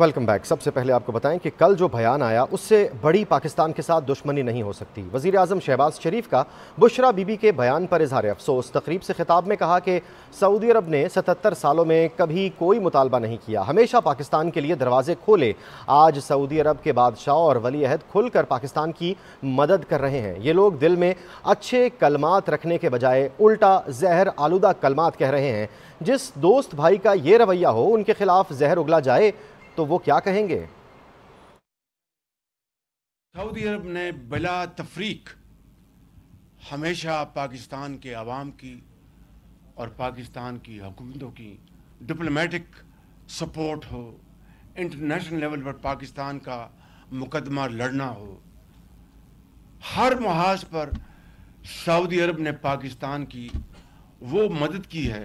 welcome back सबसे पहले आपको बताएं कि कल जो बयान आया उससे बड़ी पाकिस्तान के साथ दुश्मनी नहीं हो सकती वज़ी अजम शहबाज शरीफ का बुशरा बीबी के बयान पर इजहार अफसोस तकरीब से खिताब में कहा कि सऊदी अरब ने 77 सालों में कभी कोई मुतालबा नहीं किया हमेशा पाकिस्तान के लिए दरवाजे खोले आज सऊदी अरब के बादशाह और वली अहद खुलकर पाकिस्तान की मदद कर रहे हैं ये लोग दिल में अच्छे कलमात रखने के बजाय उल्टा जहर आलूदा कलमात कह रहे हैं जिस दोस्त भाई का ये रवैया हो उनके खिलाफ जहर उगला जाए तो वो क्या कहेंगे सऊदी अरब ने बिला तफरीक हमेशा पाकिस्तान के आवाम की और पाकिस्तान की हुकूमतों की डिप्लोमेटिक सपोर्ट हो इंटरनेशनल लेवल पर पाकिस्तान का मुकदमा लड़ना हो हर महाज पर सऊदी अरब ने पाकिस्तान की वो मदद की है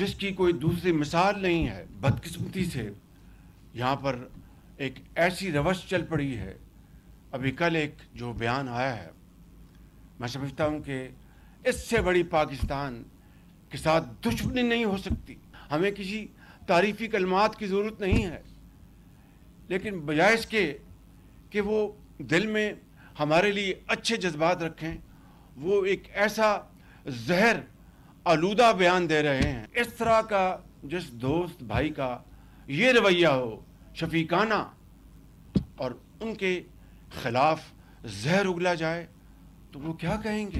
जिसकी कोई दूसरी मिसाल नहीं है बदकिस्मती से यहाँ पर एक ऐसी रवश चल पड़ी है अभी कल एक जो बयान आया है मैं समझता हूँ कि इससे बड़ी पाकिस्तान के साथ दुश्मनी नहीं हो सकती हमें किसी तारीफ़ी कलमात की ज़रूरत नहीं है लेकिन बजाय इसके कि वो दिल में हमारे लिए अच्छे जज्बात रखें वो एक ऐसा जहर आलूदा बयान दे रहे हैं इस तरह का जिस दोस्त भाई का ये रवैया हो शफीकाना और उनके खिलाफ जहर उगला जाए तो वो क्या कहेंगे